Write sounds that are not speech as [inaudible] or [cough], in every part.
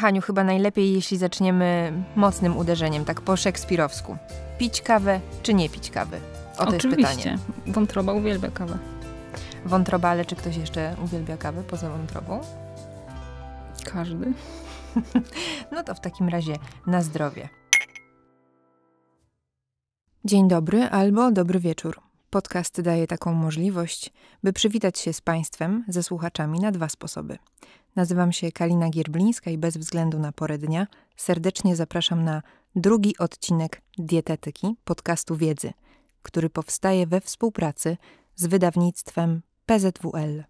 Haniu, chyba najlepiej, jeśli zaczniemy mocnym uderzeniem, tak po szekspirowsku. Pić kawę czy nie pić kawy? O to Oczywiście. jest pytanie. Wątroba uwielbia kawę. Wątroba, ale czy ktoś jeszcze uwielbia kawę poza wątrobą? Każdy. [laughs] no to w takim razie na zdrowie. Dzień dobry albo dobry wieczór. Podcast daje taką możliwość, by przywitać się z Państwem, ze słuchaczami na dwa sposoby. Nazywam się Kalina Gierblińska i bez względu na porę dnia serdecznie zapraszam na drugi odcinek Dietetyki podcastu Wiedzy, który powstaje we współpracy z wydawnictwem PZWL.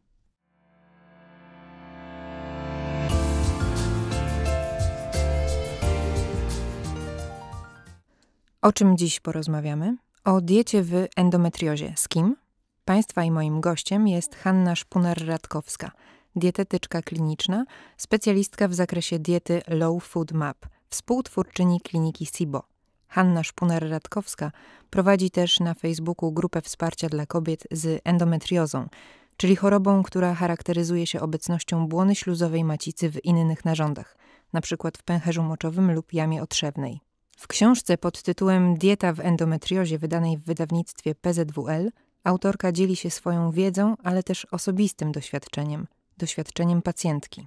O czym dziś porozmawiamy? O diecie w endometriozie. Z kim? Państwa i moim gościem jest Hanna Szpunar-Radkowska – dietetyczka kliniczna, specjalistka w zakresie diety Low Food Map, współtwórczyni kliniki SIBO. Hanna Szpunar-Radkowska prowadzi też na Facebooku grupę wsparcia dla kobiet z endometriozą, czyli chorobą, która charakteryzuje się obecnością błony śluzowej macicy w innych narządach, np. w pęcherzu moczowym lub jamie otrzewnej. W książce pod tytułem Dieta w endometriozie, wydanej w wydawnictwie PZWL, autorka dzieli się swoją wiedzą, ale też osobistym doświadczeniem doświadczeniem pacjentki.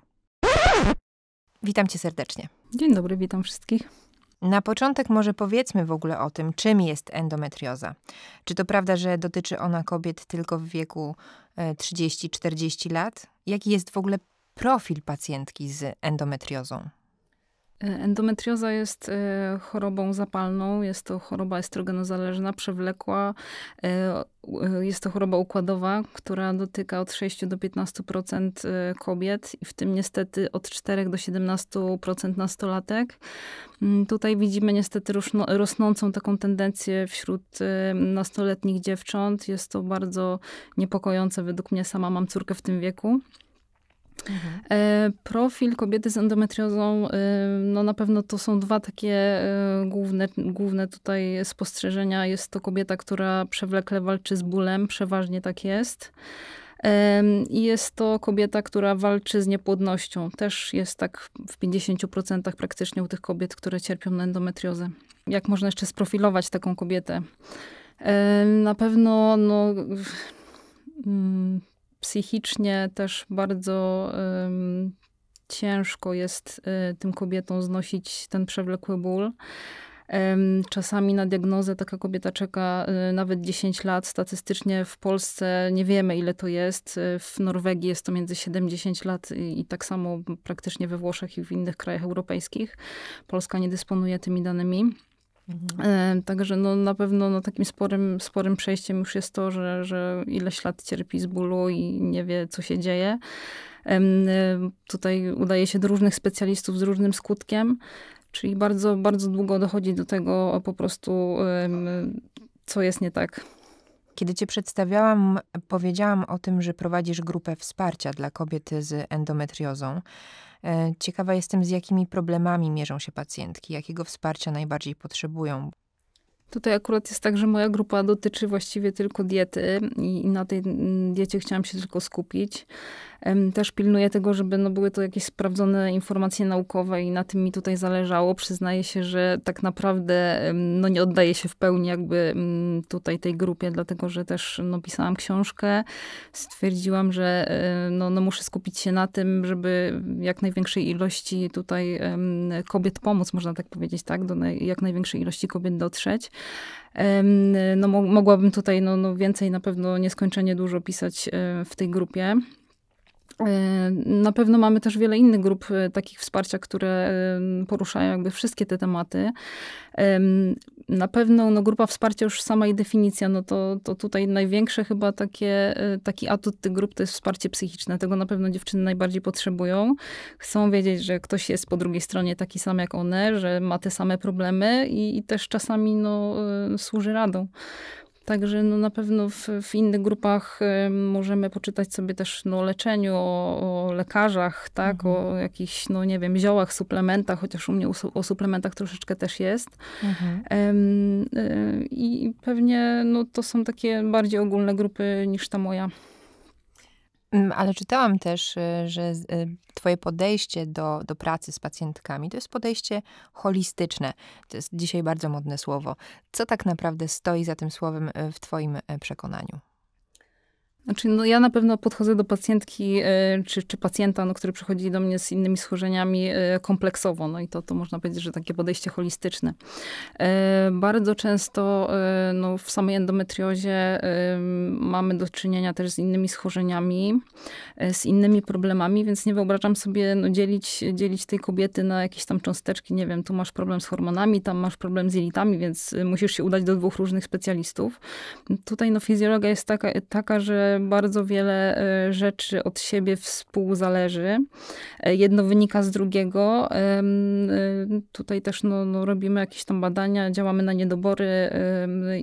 Witam cię serdecznie. Dzień dobry, witam wszystkich. Na początek może powiedzmy w ogóle o tym, czym jest endometrioza. Czy to prawda, że dotyczy ona kobiet tylko w wieku 30-40 e, lat? Jaki jest w ogóle profil pacjentki z endometriozą? Endometrioza jest e, chorobą zapalną, jest to choroba estrogenozależna, przewlekła. E, jest to choroba układowa, która dotyka od 6 do 15% e, kobiet i w tym niestety od 4 do 17% nastolatek. Mm, tutaj widzimy niestety rosnącą taką tendencję wśród nastoletnich dziewcząt. Jest to bardzo niepokojące według mnie, sama mam córkę w tym wieku. Mhm. E, profil kobiety z endometriozą, e, no na pewno to są dwa takie e, główne, główne tutaj spostrzeżenia. Jest to kobieta, która przewlekle walczy z bólem, przeważnie tak jest. i Jest to kobieta, która walczy z niepłodnością. Też jest tak w 50% praktycznie u tych kobiet, które cierpią na endometriozę. Jak można jeszcze sprofilować taką kobietę? Na pewno no, mm, psychicznie też bardzo um, ciężko jest um, tym kobietom znosić ten przewlekły ból. Czasami na diagnozę taka kobieta czeka e, nawet 10 lat. Statystycznie w Polsce nie wiemy, ile to jest. E, w Norwegii jest to między 70 lat i, i tak samo praktycznie we Włoszech i w innych krajach europejskich. Polska nie dysponuje tymi danymi. Mhm. E, także no, na pewno no, takim sporym, sporym przejściem już jest to, że, że ileś lat cierpi z bólu i nie wie, co się dzieje. E, tutaj udaje się do różnych specjalistów z różnym skutkiem, czyli bardzo, bardzo długo dochodzi do tego po prostu, co jest nie tak. Kiedy cię przedstawiałam, powiedziałam o tym, że prowadzisz grupę wsparcia dla kobiety z endometriozą. E, ciekawa jestem, z jakimi problemami mierzą się pacjentki, jakiego wsparcia najbardziej potrzebują. Tutaj akurat jest tak, że moja grupa dotyczy właściwie tylko diety i na tej mm, diecie chciałam się tylko skupić. Też pilnuję tego, żeby no były to jakieś sprawdzone informacje naukowe i na tym mi tutaj zależało. Przyznaję się, że tak naprawdę no nie oddaję się w pełni jakby mm, tutaj tej grupie, dlatego że też no, pisałam książkę. Stwierdziłam, że no, no muszę skupić się na tym, żeby jak największej ilości tutaj kobiet pomóc, można tak powiedzieć, tak? Do jak największej ilości kobiet dotrzeć. No, mogłabym tutaj no, no więcej, na pewno nieskończenie dużo pisać e, w tej grupie. Na pewno mamy też wiele innych grup e, takich wsparcia, które poruszają jakby wszystkie te tematy. Na pewno no, grupa wsparcia już sama i definicja, no to, to tutaj największe chyba takie, e, taki atut tych grup to jest wsparcie psychiczne. Tego na pewno dziewczyny najbardziej potrzebują. Chcą wiedzieć, że ktoś jest po drugiej stronie taki sam jak one, że ma te same problemy i, i też czasami no, e, służy radą. Także no na pewno w, w innych grupach y, możemy poczytać sobie też no, o leczeniu, o, o lekarzach, tak, mhm. o jakichś, no nie wiem, ziołach, suplementach, chociaż u mnie o, o suplementach troszeczkę też jest. Mhm. y, I pewnie no, to są takie bardziej ogólne grupy niż ta moja. Mm, ale czytałam też, y, że y, Twoje podejście do, do pracy z pacjentkami to jest podejście holistyczne. To jest dzisiaj bardzo modne słowo. Co tak naprawdę stoi za tym słowem y, w Twoim przekonaniu? Znaczy, no ja na pewno podchodzę do pacjentki e, czy, czy pacjenta, no, który przychodzi do mnie z innymi schorzeniami e, kompleksowo. No i to, to można powiedzieć, że takie podejście holistyczne. E, bardzo często no, w samej endometriozie mamy do czynienia też z innymi schorzeniami, z innymi problemami, więc nie wyobrażam sobie no, dzielić, dzielić tej kobiety na jakieś tam cząsteczki. Nie wiem, tu masz problem z hormonami, tam masz problem z jelitami, więc musisz się udać do dwóch różnych specjalistów. Tutaj no, fizjologia jest taka, taka że bardzo wiele e, rzeczy od siebie współzależy. E, jedno wynika z drugiego. E, tutaj też no, no robimy jakieś tam badania, działamy na niedobory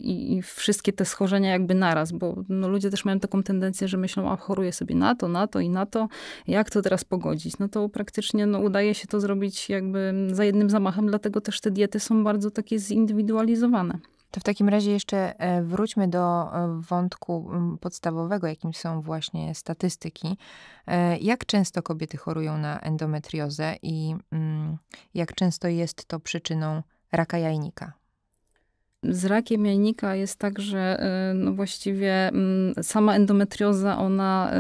i, i, wszystkie te schorzenia jakby naraz, bo no ludzie też mają taką tendencję, że myślą, a choruję sobie na to, na to i na to. Jak to teraz pogodzić? No to praktycznie no, udaje się to zrobić jakby za jednym zamachem, dlatego też te diety są bardzo takie zindywidualizowane. To w takim razie jeszcze e, wróćmy do e, wątku podstawowego, jakim są właśnie statystyki. E, jak często kobiety chorują na endometriozę i mm, jak często jest to przyczyną raka jajnika? Z rakiem jajnika jest tak, że no właściwie mm, sama endometrioza, ona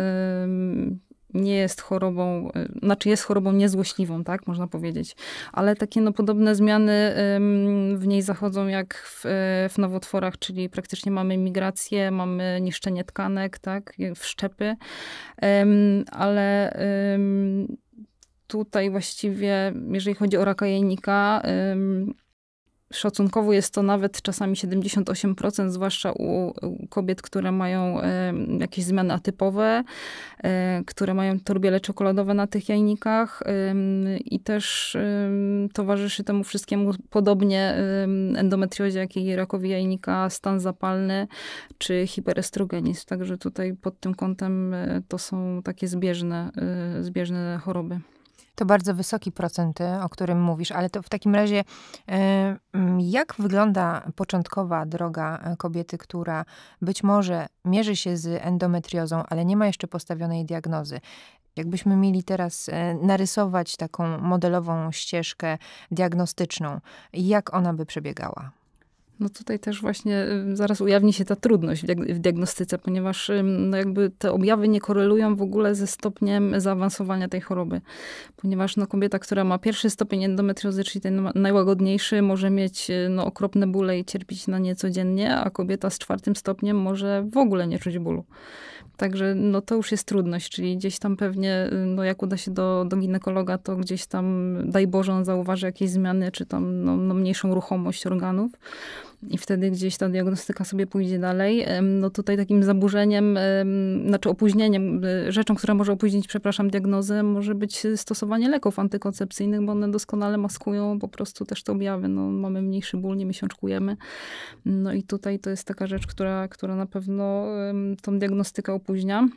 nie jest chorobą, e, znaczy jest chorobą niezłośliwą, tak można powiedzieć, ale takie no, podobne zmiany w niej zachodzą jak w, e, w nowotworach, czyli praktycznie mamy migrację, mamy niszczenie tkanek, tak, wszczepy, ale tutaj właściwie, jeżeli chodzi o raka jajnika, Szacunkowo jest to nawet czasami 78%, zwłaszcza u, kobiet, które mają jakieś zmiany atypowe, e, które mają torbielę czekoladowe na tych jajnikach i też towarzyszy temu wszystkiemu podobnie endometriozie, jak i rakowi jajnika, stan zapalny czy hiperestrogenizm. Także tutaj pod tym kątem e, to są takie zbieżne, e, zbieżne choroby. To bardzo wysoki procent, y, o którym mówisz, ale to w takim razie, y, mm, jak wygląda początkowa droga y, kobiety, która być może mierzy się z endometriozą, ale nie ma jeszcze postawionej diagnozy? Jakbyśmy mieli teraz narysować taką modelową ścieżkę diagnostyczną, jak ona by przebiegała? No tutaj też właśnie y, zaraz ujawni się ta trudność w diagnostyce, ponieważ no jakby te objawy nie korelują w ogóle ze stopniem zaawansowania tej choroby. Ponieważ no kobieta, która ma pierwszy stopień endometriozy, czyli ten najłagodniejszy, może mieć y, no okropne bóle i cierpieć na nie codziennie, a kobieta z czwartym stopniem może w ogóle nie czuć bólu. Także no to już jest trudność, czyli gdzieś tam pewnie, y, no jak uda się do, do ginekologa, to gdzieś tam, daj Boże, on zauważy jakieś zmiany, czy tam no, no mniejszą ruchomość organów i wtedy gdzieś ta diagnostyka sobie pójdzie dalej. No tutaj takim zaburzeniem, znaczy opóźnieniem, e, rzeczą, która może opóźnić, przepraszam, diagnozę, może być stosowanie leków antykoncepcyjnych, bo one doskonale maskują po prostu też te objawy. No, mamy mniejszy ból, nie miesiączkujemy. No i tutaj to jest taka rzecz, która, która na pewno tą diagnostykę opóźnia.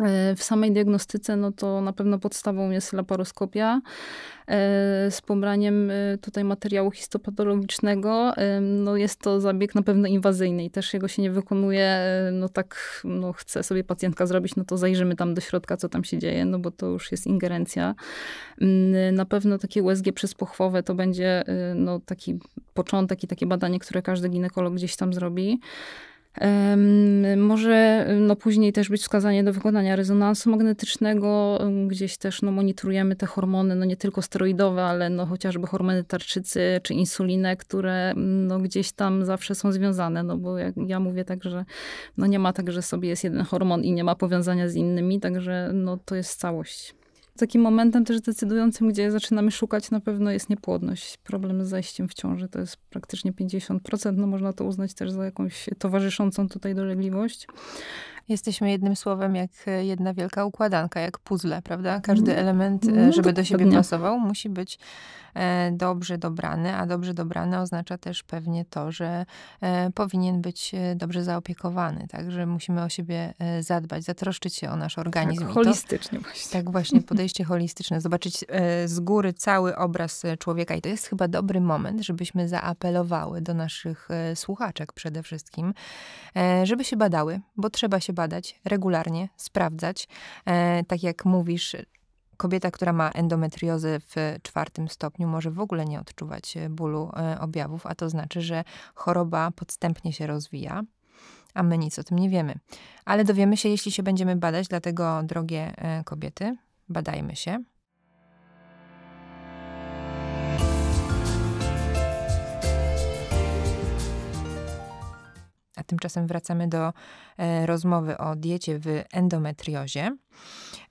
E, w samej diagnostyce, no to na pewno podstawą jest laparoskopia e, z pobraniem e, tutaj materiału histopatologicznego. No jest to zabieg na pewno inwazyjny i też jego się nie wykonuje, no tak, no chce sobie pacjentka zrobić, no to zajrzymy tam do środka, co tam się dzieje, no bo to już jest ingerencja. Mm, na pewno takie USG przyspłochwowe to będzie no taki początek i takie badanie, które każdy ginekolog gdzieś tam zrobi. Może e, no później też być wskazanie do wykonania rezonansu magnetycznego. Gdzieś też no, monitorujemy te hormony, no nie tylko steroidowe, ale no, chociażby hormony tarczycy czy insulinę, które no, gdzieś tam zawsze są związane. No bo jak ja mówię tak, że no, nie ma tak, że sobie jest jeden hormon i nie ma powiązania z innymi, także no, to jest całość. Takim momentem też decydującym, gdzie zaczynamy szukać, na pewno jest niepłodność. Problem z zajściem w ciąży to jest praktycznie 50%. No można to uznać też za jakąś towarzyszącą tutaj dolegliwość. Jesteśmy jednym słowem jak e, jedna wielka układanka, jak puzzle, prawda? Każdy mhm. element, e, no, żeby tak, do siebie pasował, musi być E, dobrze dobrany, a dobrze dobrany oznacza też pewnie to, że e, powinien być e, dobrze zaopiekowany, tak, że musimy o siebie zadbać, zatroszczyć się o nasz tak, organizm. Tak, holistycznie to, właśnie. Tak właśnie, [laughs] podejście holistyczne, zobaczyć z góry cały obraz człowieka i to jest chyba dobry moment, żebyśmy zaapelowały do naszych słuchaczek przede wszystkim, żeby się badały, bo trzeba się badać regularnie, sprawdzać. Tak jak mówisz, kobieta, która ma endometriozę w czwartym stopniu, może w ogóle nie odczuwać e, bólu e, objawów, a to znaczy, że choroba podstępnie się rozwija a my nic o tym nie wiemy. Ale dowiemy się, jeśli się będziemy badać, dlatego drogie e, kobiety, badajmy się. A tymczasem wracamy do rozmowy o diecie w endometriozie.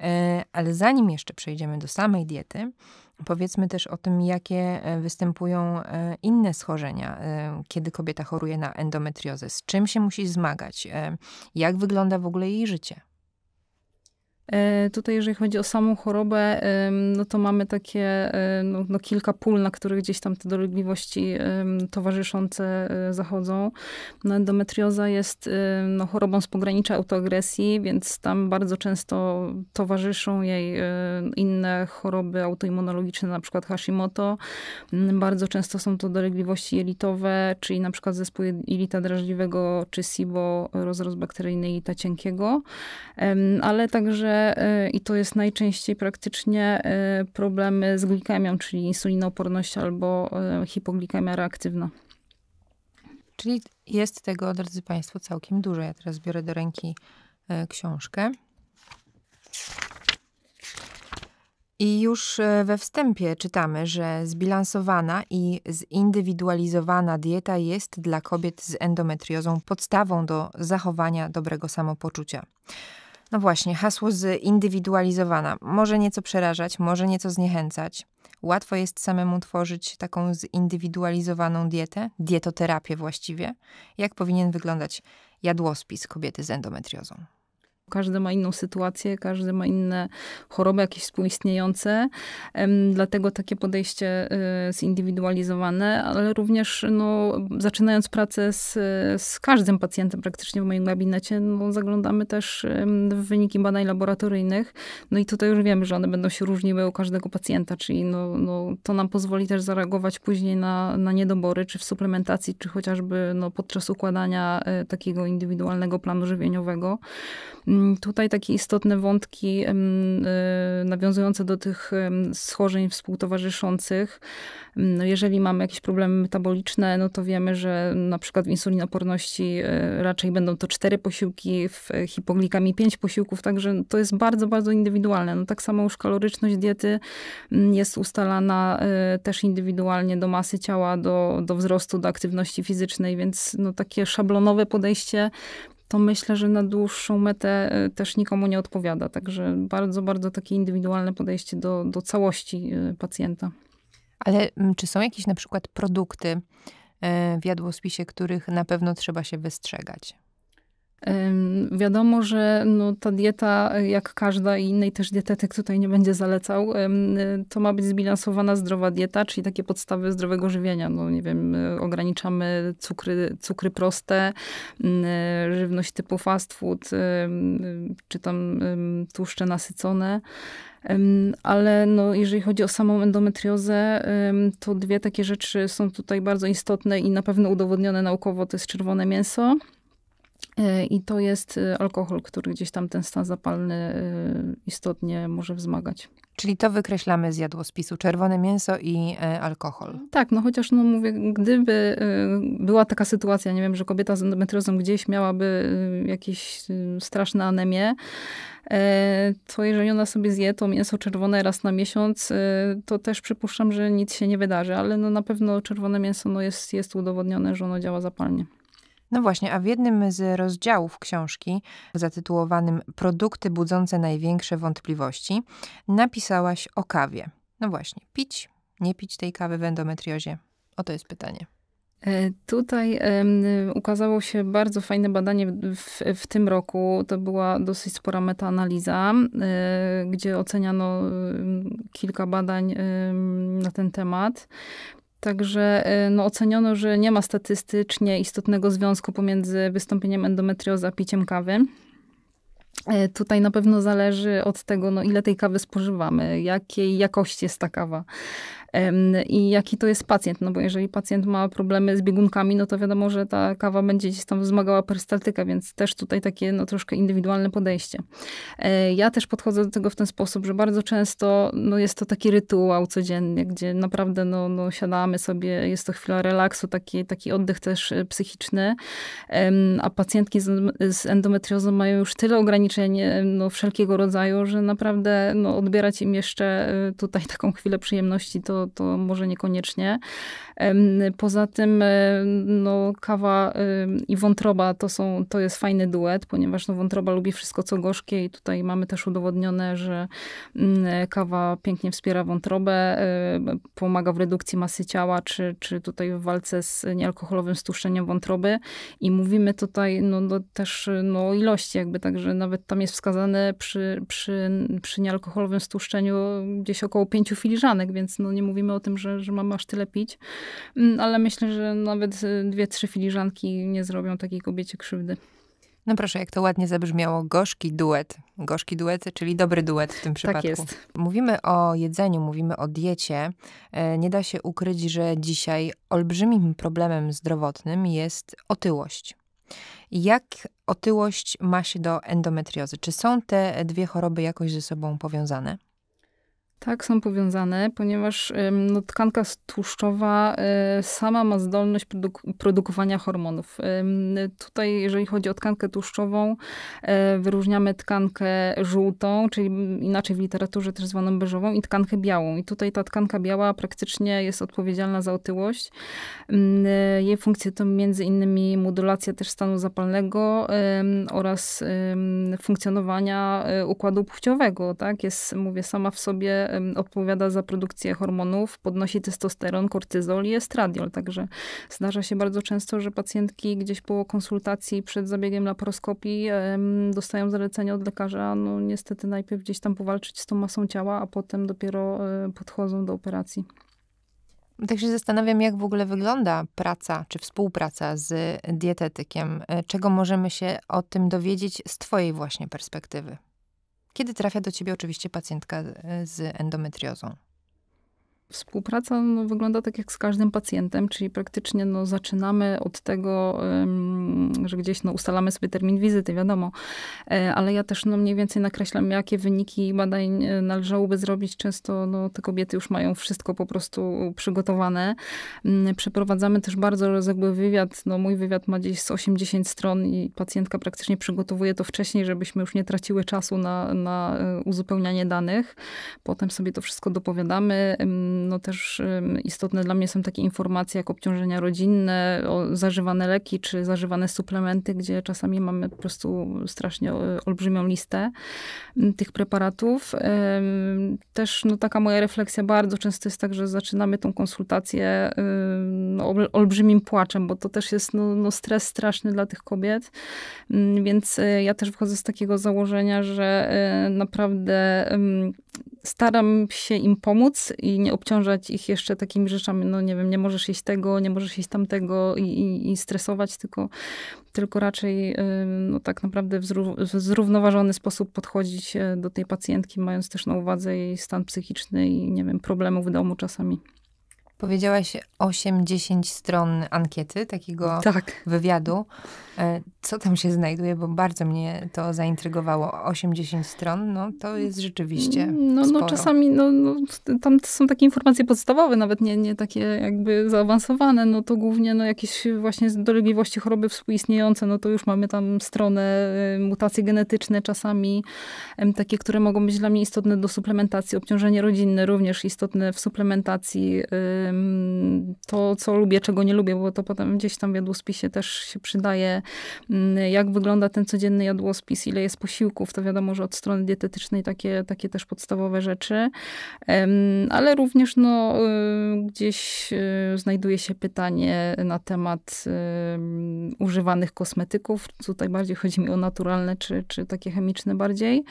E, ale zanim jeszcze przejdziemy do samej diety, powiedzmy też o tym, jakie e, występują e, inne schorzenia, kiedy kobieta choruje na endometriozę, z czym się musi zmagać, jak wygląda w ogóle jej życie. E, tutaj, jeżeli chodzi o samą chorobę, no to mamy takie e, no, no kilka pól, na których gdzieś tam te dolegliwości towarzyszące e, zachodzą. No, endometrioza jest no, chorobą z pogranicza autoagresji, więc tam bardzo często towarzyszą jej inne choroby autoimmunologiczne, na przykład Hashimoto. Mm, bardzo często są to dolegliwości jelitowe, czyli na przykład zespół jelita drażliwego czy SIBO, rozrost bakteryjny jelita cienkiego, ale także Y, i to jest najczęściej praktycznie, y, problemy z glikemią, czyli insulinooporność albo y, hipoglikemia reaktywna. Czyli jest tego, drodzy Państwo, całkiem dużo. Ja teraz biorę do ręki książkę. I już we wstępie czytamy, że zbilansowana i zindywidualizowana dieta jest dla kobiet z endometriozą podstawą do zachowania dobrego samopoczucia. No właśnie, hasło zindywidualizowana może nieco przerażać, może nieco zniechęcać. Łatwo jest samemu tworzyć taką zindywidualizowaną dietę, dietoterapię właściwie. Jak powinien wyglądać jadłospis kobiety z endometriozą? Każdy ma inną sytuację, każdy ma inne choroby jakieś współistniejące, dlatego takie podejście y, zindywidualizowane, ale również no, zaczynając pracę z, z każdym pacjentem praktycznie w moim gabinecie, no, zaglądamy też w wyniki badań laboratoryjnych, no i tutaj już wiemy, że one będą się różniły u każdego pacjenta, czyli no, no, to nam pozwoli też zareagować później na, na niedobory, czy w suplementacji, czy chociażby no, podczas układania e, takiego indywidualnego planu żywieniowego. Tutaj takie istotne wątki e, nawiązujące do tych schorzeń współtowarzyszących. No, jeżeli mamy jakieś problemy metaboliczne, no to wiemy, że na przykład w insulinoporności e, raczej będą to cztery posiłki, w hipoglikami pięć posiłków, także to jest bardzo, bardzo indywidualne. No tak samo już kaloryczność diety mm, jest ustalana e, też indywidualnie do masy ciała, do, do wzrostu, do aktywności fizycznej, więc no takie szablonowe podejście to myślę, że na dłuższą metę e, też nikomu nie odpowiada. Także bardzo, bardzo takie indywidualne podejście do, do całości e, pacjenta. Ale mm, czy są jakieś na przykład produkty e, w jadłospisie, których na pewno trzeba się wystrzegać? Wiadomo, że no, ta dieta, jak każda i innej też dietetyk tutaj nie będzie zalecał, to ma być zbilansowana zdrowa dieta, czyli takie podstawy zdrowego żywienia. No nie wiem, ograniczamy cukry, cukry proste, żywność typu fast food, czy tam tłuszcze nasycone. Ale no, jeżeli chodzi o samą endometriozę, to dwie takie rzeczy są tutaj bardzo istotne i na pewno udowodnione naukowo. To jest czerwone mięso E, I to jest e, alkohol, który gdzieś tam ten stan zapalny e, istotnie może wzmagać. Czyli to wykreślamy z jadłospisu czerwone mięso i alkohol. Mhm. Tak, no chociaż no mówię, gdyby była taka sytuacja, nie wiem, że kobieta z endometriozą gdzieś miałaby jakieś straszne anemie, to jeżeli ona sobie zje to mięso czerwone raz na miesiąc, to też przypuszczam, że nic się nie wydarzy, ale no na pewno czerwone mięso no jest, jest udowodnione, że ono działa zapalnie. No właśnie, a w jednym z rozdziałów książki, zatytułowanym Produkty budzące największe wątpliwości, napisałaś o kawie. No właśnie, pić, nie pić tej kawy w endometriozie? Oto jest pytanie. E, tutaj um, ukazało się bardzo fajne badanie w, w, tym roku. To była dosyć spora metaanaliza, y, gdzie oceniano y, kilka badań y, na ten temat. Także y, no, oceniono, że nie ma statystycznie istotnego związku pomiędzy wystąpieniem endometriozy a piciem kawy. Y, tutaj na pewno zależy od tego, no, ile tej kawy spożywamy, jakiej jakości jest ta kawa i jaki to jest pacjent, no bo jeżeli pacjent ma problemy z biegunkami, no to wiadomo, że ta kawa będzie gdzieś tam wzmagała perystaltykę, więc też tutaj takie no troszkę indywidualne podejście. E, ja też podchodzę do tego w ten sposób, że bardzo często no jest to taki rytuał codzienny, gdzie naprawdę no, no siadamy sobie, jest to chwila relaksu, taki, taki oddech też e, psychiczny, a pacjentki z, z endometriozą mają już tyle ograniczeń e, no, wszelkiego rodzaju, że naprawdę no, odbierać im jeszcze tutaj taką chwilę przyjemności, to to, może niekoniecznie. Poza tym e, no, kawa i wątroba to, są, to jest fajny duet, ponieważ no, wątroba lubi wszystko, co gorzkie i tutaj mamy też udowodnione, że mm, e, kawa pięknie wspiera wątrobę, pomaga w redukcji masy ciała, czy, czy tutaj w walce z niealkoholowym stłuszczeniem wątroby. I mówimy tutaj no, no, też no, o ilości, jakby także nawet tam jest wskazane przy, przy, przy niealkoholowym stłuszczeniu gdzieś około pięciu filiżanek, więc no, nie mówimy o tym, że, że mam aż tyle pić, mm, ale myślę, że nawet y, dwie, trzy filiżanki nie zrobią takiej kobiecie krzywdy. No proszę, jak to ładnie zabrzmiało, gorzki duet. Gorzki duet, czyli dobry duet w tym tak przypadku. Tak jest. Mówimy o jedzeniu, mówimy o diecie. E, nie da się ukryć, że dzisiaj olbrzymim problemem zdrowotnym jest otyłość. Jak otyłość ma się do endometriozy? Czy są te dwie choroby jakoś ze sobą powiązane? Tak, są powiązane, ponieważ no, tkanka tłuszczowa e, sama ma zdolność produk- produkowania hormonów. Tutaj, jeżeli chodzi o tkankę tłuszczową, e, wyróżniamy tkankę żółtą, czyli inaczej w literaturze też zwaną beżową, i tkankę białą. I tutaj ta tkanka biała praktycznie jest odpowiedzialna za otyłość. Jej funkcje to między innymi modulacja też stanu zapalnego oraz funkcjonowania e, układu płciowego. Tak? Jest, mówię, sama w sobie odpowiada za produkcję hormonów, podnosi testosteron, kortyzol i estradiol. Także zdarza się bardzo często, że pacjentki gdzieś po konsultacji przed zabiegiem laparoskopii dostają zalecenie od lekarza, no niestety najpierw gdzieś tam powalczyć z tą masą ciała, a potem dopiero e, podchodzą do operacji. Tak się zastanawiam, jak w ogóle wygląda praca czy współpraca z dietetykiem. E, czego możemy się o tym dowiedzieć z Twojej właśnie perspektywy? kiedy trafia do ciebie oczywiście pacjentka e, z endometriozą? Współpraca no, wygląda tak jak z każdym pacjentem, czyli praktycznie no, zaczynamy od tego, że gdzieś no, ustalamy sobie termin wizyty, wiadomo, e, ale ja też no, mniej więcej nakreślam, jakie wyniki badań e, należałoby zrobić. Często no, te kobiety już mają wszystko po prostu przygotowane. Mm, przeprowadzamy też bardzo rozległy wywiad. No, mój wywiad ma gdzieś z 80 stron i pacjentka praktycznie przygotowuje to wcześniej, żebyśmy już nie traciły czasu na, na e, uzupełnianie danych. Potem sobie to wszystko dopowiadamy no też istotne dla mnie są takie informacje jak obciążenia rodzinne, zażywane leki czy zażywane suplementy, gdzie czasami mamy po prostu strasznie e, olbrzymią listę tych preparatów. Też no, taka moja refleksja bardzo często jest tak, że zaczynamy tą konsultację no, olbrzymim płaczem, bo to też jest no, no, stres straszny dla tych kobiet. Więc e, ja też wychodzę z takiego założenia, że e, naprawdę staram się im pomóc i nie obciążać ich jeszcze takimi rzeczami, no nie wiem, nie możesz jeść tego, nie możesz jeść tamtego i, i, i stresować, tylko, tylko raczej no, tak naprawdę w, w zrównoważony sposób podchodzić e, do tej pacjentki, mając też na uwadze jej stan psychiczny i nie wiem, problemów w domu czasami. Powiedziałaś 8-10 stron ankiety, takiego tak. wywiadu. E, co tam się znajduje, bo bardzo mnie to zaintrygowało. 8-10 stron, no to jest rzeczywiście. No, no sporo. no czasami no, no, tam są takie informacje podstawowe, nawet nie, nie takie jakby zaawansowane. No to głównie no, jakieś właśnie dolegliwości choroby współistniejące, no to już mamy tam stronę, y, mutacje genetyczne czasami, takie, które mogą być dla mnie istotne do suplementacji. Obciążenie rodzinne również istotne w suplementacji y, to, co lubię, czego nie lubię, bo to potem gdzieś tam w jadłospisie też się przydaje. Mm, jak wygląda ten codzienny jadłospis, ile jest posiłków, to wiadomo, że od strony dietetycznej takie, takie też podstawowe rzeczy. Ale również no, y, gdzieś y, znajduje się pytanie na temat używanych kosmetyków. Tutaj bardziej chodzi mi o naturalne, czy, czy takie chemiczne bardziej.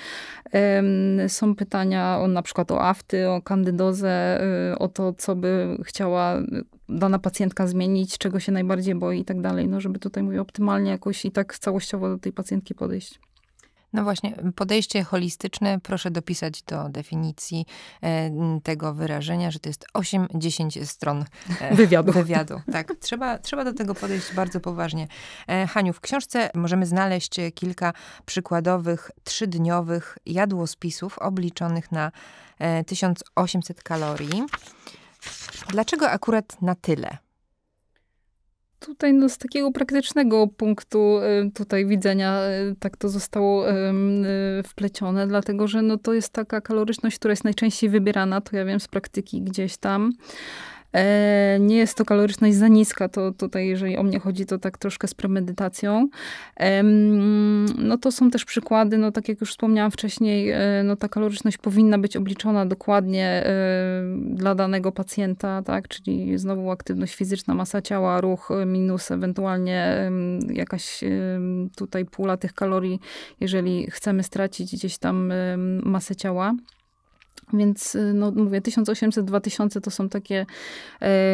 Są pytania o, na przykład o afty, o kandydozę, y, o to, co by chciała y, dana pacjentka zmienić, czego się najbardziej boi i tak dalej, no żeby tutaj mówię optymalnie jakoś i tak całościowo do tej pacjentki podejść. No właśnie, podejście holistyczne proszę dopisać do definicji e, tego wyrażenia, że to jest 8-10 stron e, [laughs] wywiadu. wywiadu. Tak, trzeba, trzeba do tego podejść bardzo poważnie. E, Haniu, w książce możemy znaleźć kilka przykładowych, trzydniowych jadłospisów obliczonych na 1800 kalorii. Dlaczego akurat na tyle? Tutaj no, z takiego praktycznego punktu y, tutaj widzenia y, tak to zostało y, wplecione, dlatego że no, to jest taka kaloryczność, która jest najczęściej wybierana, to ja wiem z praktyki gdzieś tam. E, nie jest to kaloryczność za niska, to tutaj jeżeli o mnie chodzi, to tak troszkę z premedytacją. No to są też przykłady, no tak jak już wspomniałam wcześniej, e, no ta kaloryczność powinna być obliczona dokładnie e, dla danego pacjenta, tak, czyli znowu aktywność fizyczna, masa ciała, ruch minus ewentualnie jakaś tutaj pula tych kalorii, jeżeli chcemy stracić gdzieś tam masę ciała. Więc y, no, mówię, 1800-2000 to są takie, e,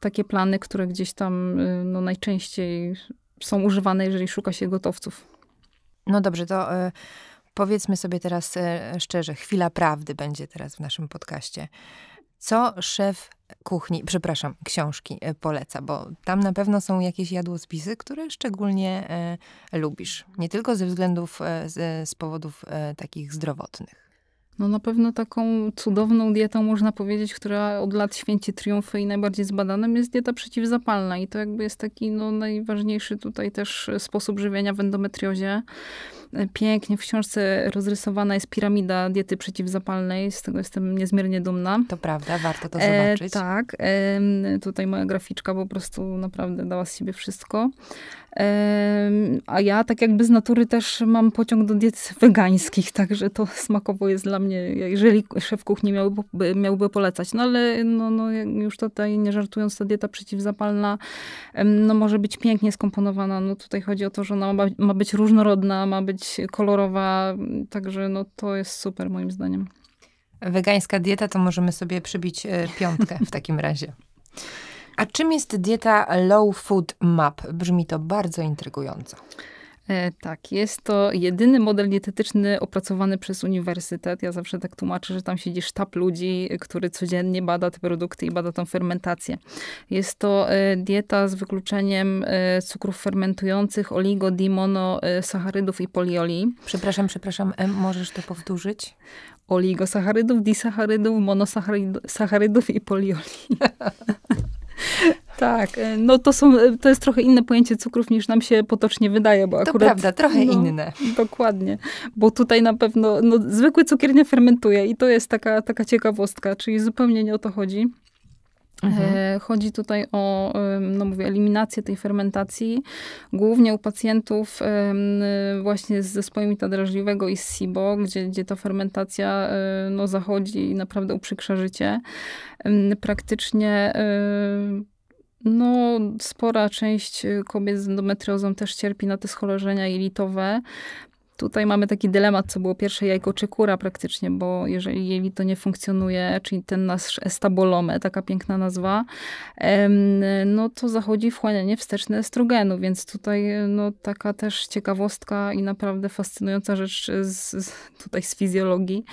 takie plany, które gdzieś tam y, no, najczęściej są używane, jeżeli szuka się gotowców. No dobrze, to e, powiedzmy sobie teraz e, szczerze, chwila prawdy będzie teraz w naszym podcaście. Co szef kuchni, przepraszam, książki poleca, bo tam na pewno są jakieś jadłospisy, które szczególnie lubisz. Nie tylko ze względów, z, z powodów takich zdrowotnych. No na pewno taką cudowną dietą można powiedzieć, która od lat święci triumfy i najbardziej zbadanym jest dieta przeciwzapalna. I to jakby jest taki no, najważniejszy tutaj też sposób żywienia w endometriozie. E, pięknie w książce rozrysowana jest piramida diety przeciwzapalnej. Z tego jestem niezmiernie dumna. To prawda, warto to e, zobaczyć. E, tak. E, tutaj moja graficzka po prostu naprawdę dała z siebie wszystko. A ja tak jakby z natury też mam pociąg do diet wegańskich, także to smakowo jest dla mnie, jeżeli szef kuchni miałby, miałby polecać. No ale no, no, już tutaj nie żartując, ta dieta przeciwzapalna no, może być pięknie skomponowana. No tutaj chodzi o to, że ona ma, ma być różnorodna, ma być kolorowa, także no to jest super moim zdaniem. Wegańska dieta to możemy sobie przybić e, piątkę w takim razie. [laughs] A czym jest dieta Low Food Map? Brzmi to bardzo intrygująco. E, tak, jest to jedyny model dietetyczny opracowany przez uniwersytet. Ja zawsze tak tłumaczę, że tam siedzi sztab ludzi, który codziennie bada te produkty i bada tą fermentację. Jest to e, dieta z wykluczeniem e, cukrów fermentujących, oligo, sacharydów i polioli. Przepraszam, przepraszam, M, możesz to powtórzyć? Oligosacharydów, disacharydów, monosacharydów i polioli. [laughs] [laughs] Tak, e, no to, są, e, to jest trochę inne pojęcie cukrów niż nam się potocznie wydaje, bo akurat... To prawda, trochę no, inne. Dokładnie, bo tutaj na pewno no, zwykły cukier nie fermentuje i to jest taka, taka ciekawostka, czyli zupełnie nie o to chodzi. Mhm. E, chodzi tutaj o, no mówię, eliminację tej fermentacji, głównie u pacjentów właśnie z zespołem ita drażliwego i z SIBO, gdzie, gdzie ta fermentacja e, no, zachodzi i naprawdę uprzykrza życie. Praktycznie e, no, spora część kobiet z endometriozą też cierpi na te schorzenia jelitowe. Tutaj mamy taki dylemat, co było pierwsze jajko czy kura praktycznie, bo jeżeli jelito nie funkcjonuje, czyli ten nasz estabolome, taka piękna nazwa, no to zachodzi wchłanianie wsteczne estrogenu, więc tutaj no, taka też ciekawostka i naprawdę fascynująca rzecz z, z, tutaj z fizjologii.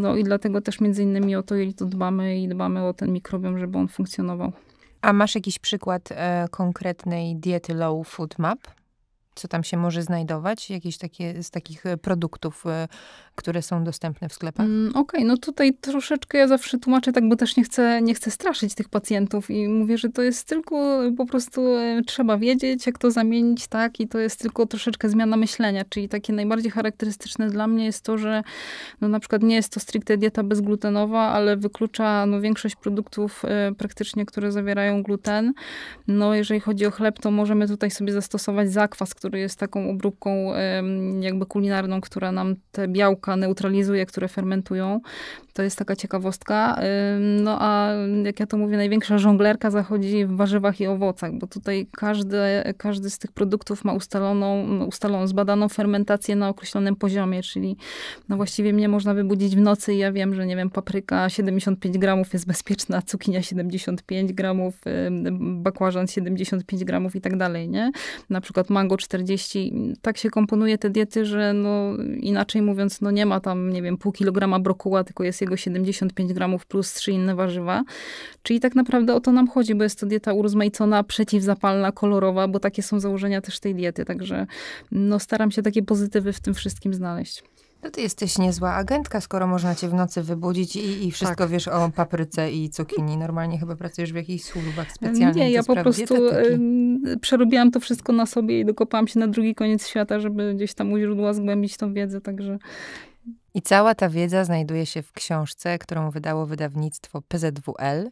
No i dlatego też między innymi o to jelito dbamy i dbamy o ten mikrobiom, żeby on funkcjonował. A masz jakiś przykład e, konkretnej diety low food map? co tam się może znajdować, jakieś takie z takich e, produktów, e, które są dostępne w sklepach? Mm, Okej, okay. no tutaj troszeczkę ja zawsze tłumaczę tak, bo też nie chcę, nie chcę straszyć tych pacjentów i mówię, że to jest tylko e, po prostu trzeba wiedzieć, jak to zamienić, tak, i to jest tylko troszeczkę zmiana myślenia, czyli takie najbardziej charakterystyczne dla mnie jest to, że no na przykład nie jest to stricte dieta bezglutenowa, ale wyklucza no, większość produktów y, praktycznie, które zawierają gluten. No jeżeli chodzi o chleb, to możemy tutaj sobie zastosować zakwas, który który jest taką obróbką jakby kulinarną, która nam te białka neutralizuje, które fermentują. To jest taka ciekawostka. No a jak ja to mówię, największa żonglerka zachodzi w warzywach i owocach, bo tutaj każdy, każdy z tych produktów ma ustaloną, ustaloną, zbadaną fermentację na określonym poziomie, czyli no właściwie mnie można wybudzić w nocy i ja wiem, że nie wiem, papryka 75 gramów jest bezpieczna, cukinia 75 gramów, bakłażan 75 gramów i tak dalej, nie? Na przykład mango 40 40, tak się komponuje te diety, że no, inaczej mówiąc, no nie ma tam, nie wiem, pół kilograma brokuła, tylko jest jego 75 gramów plus trzy inne warzywa. Czyli tak naprawdę o to nam chodzi, bo jest to dieta urozmaicona, przeciwzapalna, kolorowa, bo takie są założenia też tej diety. Także no, staram się takie pozytywy w tym wszystkim znaleźć. No ty jesteś niezła agentka, skoro można cię w nocy wybudzić i, i wszystko tak. wiesz o papryce i cukinii. Normalnie chyba pracujesz w jakichś służbach specjalnych. Nie, ja po prostu dietetyki. przerobiłam to wszystko na sobie i dokopałam się na drugi koniec świata, żeby gdzieś tam u źródła zgłębić tą wiedzę, także... I cała ta wiedza znajduje się w książce, którą wydało wydawnictwo PZWL.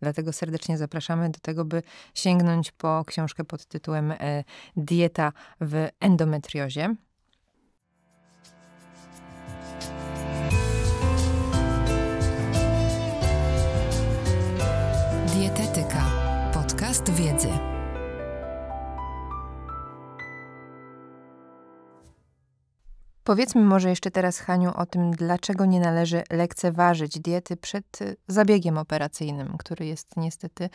Dlatego serdecznie zapraszamy do tego, by sięgnąć po książkę pod tytułem e, Dieta w endometriozie. Podcast Wiedzy. Powiedzmy może jeszcze teraz, Haniu, o tym, dlaczego nie należy lekceważyć diety przed y, zabiegiem operacyjnym, który jest niestety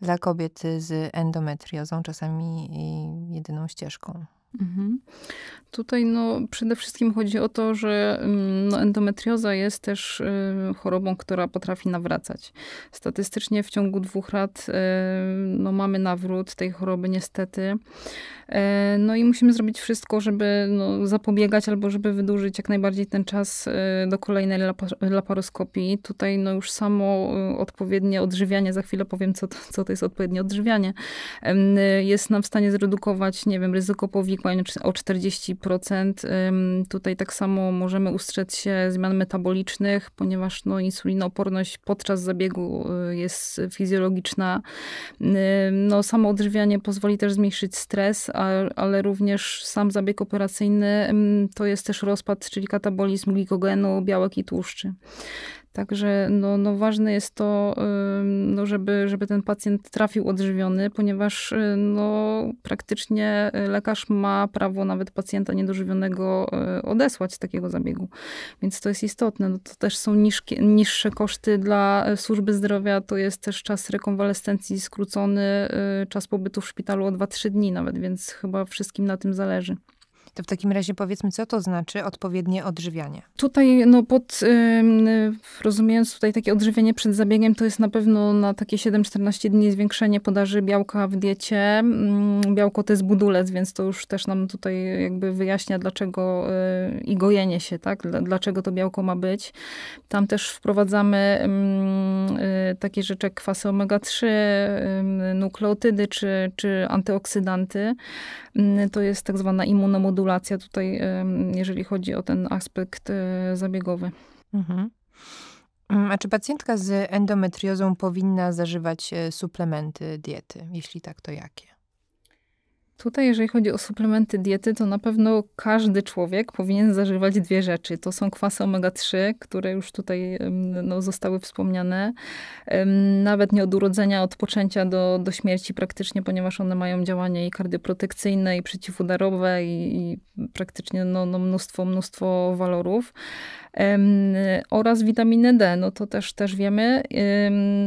dla kobiet z endometriozą czasami jedyną ścieżką. Mhm. Tutaj no, przede wszystkim chodzi o to, że mm, no, endometrioza jest też y, chorobą, która potrafi nawracać. Statystycznie w ciągu dwóch lat y, no, mamy nawrót tej choroby niestety. E, no i musimy zrobić wszystko, żeby no, zapobiegać albo żeby wydłużyć jak najbardziej ten czas y, do kolejnej laparoskopii. Tutaj no, już samo y, odpowiednie odżywianie, za chwilę powiem co to, co to jest odpowiednie odżywianie, y, jest nam w stanie zredukować, nie wiem, ryzyko powikłań o 40%. Tutaj tak samo możemy ustrzec się zmian metabolicznych, ponieważ no, insulinooporność podczas zabiegu y, jest fizjologiczna. No, samo odżywianie pozwoli też zmniejszyć stres, ale również sam zabieg operacyjny to jest też rozpad, czyli katabolizm glikogenu, białek i tłuszczy. Także no, no ważne jest to, no żeby, żeby ten pacjent trafił odżywiony, ponieważ y, no, praktycznie y, lekarz ma prawo nawet pacjenta niedożywionego y, odesłać z takiego zabiegu. Więc to jest istotne. No, to też są niższe koszty dla służby zdrowia. To jest też czas rekonwalescencji skrócony, czas pobytu w szpitalu o 2-3 dni nawet, więc chyba wszystkim na tym zależy. To w takim razie powiedzmy, co to znaczy odpowiednie odżywianie? Tutaj, no pod, rozumiejąc tutaj takie odżywienie przed zabiegiem, to jest na pewno na takie 7-14 dni zwiększenie podaży białka w diecie. Mm, białko to jest budulec, więc to już też nam tutaj jakby wyjaśnia, dlaczego y, i gojenie się, tak? Dlaczego to białko ma być. Tam też wprowadzamy y, takie rzeczy jak kwasy omega-3, nukleotydy czy, czy antyoksydanty. To jest tak zwana immunomodulacja modulacja tutaj, jeżeli chodzi o ten aspekt e, zabiegowy. Mhm. Mm, a czy pacjentka z endometriozą powinna zażywać e, suplementy diety? Jeśli tak, to jakie? Tutaj, jeżeli chodzi o suplementy diety, to na pewno każdy człowiek powinien zażywać dwie rzeczy. To są kwasy omega-3, które już tutaj no, zostały wspomniane. Nawet nie od urodzenia, od poczęcia do, do śmierci praktycznie, ponieważ one mają działanie i kardioprotekcyjne, i przeciwudarowe, i, i praktycznie no, no, mnóstwo, mnóstwo walorów oraz witaminy D, no to też, też wiemy,